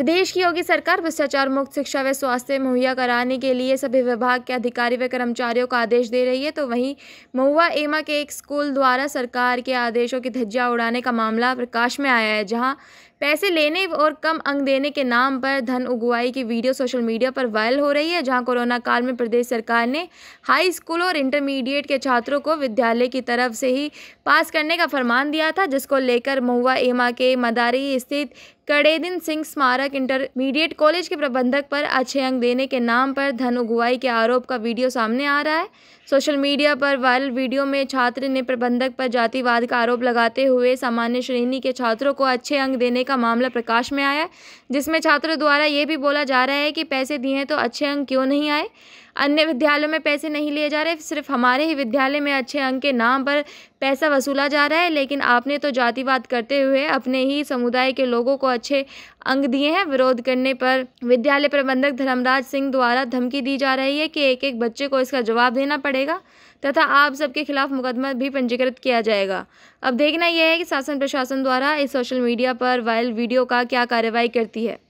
प्रदेश की योगी सरकार भ्रष्टाचार मुक्त शिक्षा व स्वास्थ्य मुहैया कराने के लिए सभी विभाग के अधिकारी व कर्मचारियों को आदेश दे रही है तो वहीं महुआ एमा के एक स्कूल द्वारा सरकार के आदेशों की धज्जियां उड़ाने का मामला प्रकाश में आया है जहां पैसे लेने और कम अंग देने के नाम पर धन उगवाई की वीडियो सोशल मीडिया पर वायरल हो रही है जहां कोरोना काल में प्रदेश सरकार ने हाई स्कूल और इंटरमीडिएट के छात्रों को विद्यालय की तरफ से ही पास करने का फरमान दिया था जिसको लेकर महुआ एमा के मदारी स्थित कड़ेदिन सिंह स्मारक इंटरमीडिएट कॉलेज के प्रबंधक पर अच्छे अंक देने के नाम पर धन उगवाई के आरोप का वीडियो सामने आ रहा है सोशल मीडिया पर वायरल वीडियो में छात्र ने प्रबंधक पर जातिवाद का आरोप लगाते हुए सामान्य श्रेणी के छात्रों को अच्छे अंक देने का मामला प्रकाश में आया जिसमें छात्रों द्वारा ये भी बोला जा रहा है कि पैसे दिए तो अच्छे अंक क्यों नहीं आए अन्य विद्यालयों में पैसे नहीं लिए जा रहे सिर्फ हमारे ही विद्यालय में अच्छे अंक के नाम पर पैसा वसूला जा रहा है लेकिन आपने तो जातिवाद करते हुए अपने ही समुदाय के लोगों को अच्छे अंक दिए हैं विरोध करने पर विद्यालय प्रबंधक धर्मराज सिंह द्वारा धमकी दी जा रही है कि एक एक बच्चे को इसका जवाब देना पड़ेगा तथा आप सबके खिलाफ मुकदमा भी पंजीकृत किया जाएगा अब देखना यह है कि शासन प्रशासन द्वारा इस सोशल मीडिया पर वायरल वीडियो का क्या कार्रवाई करती है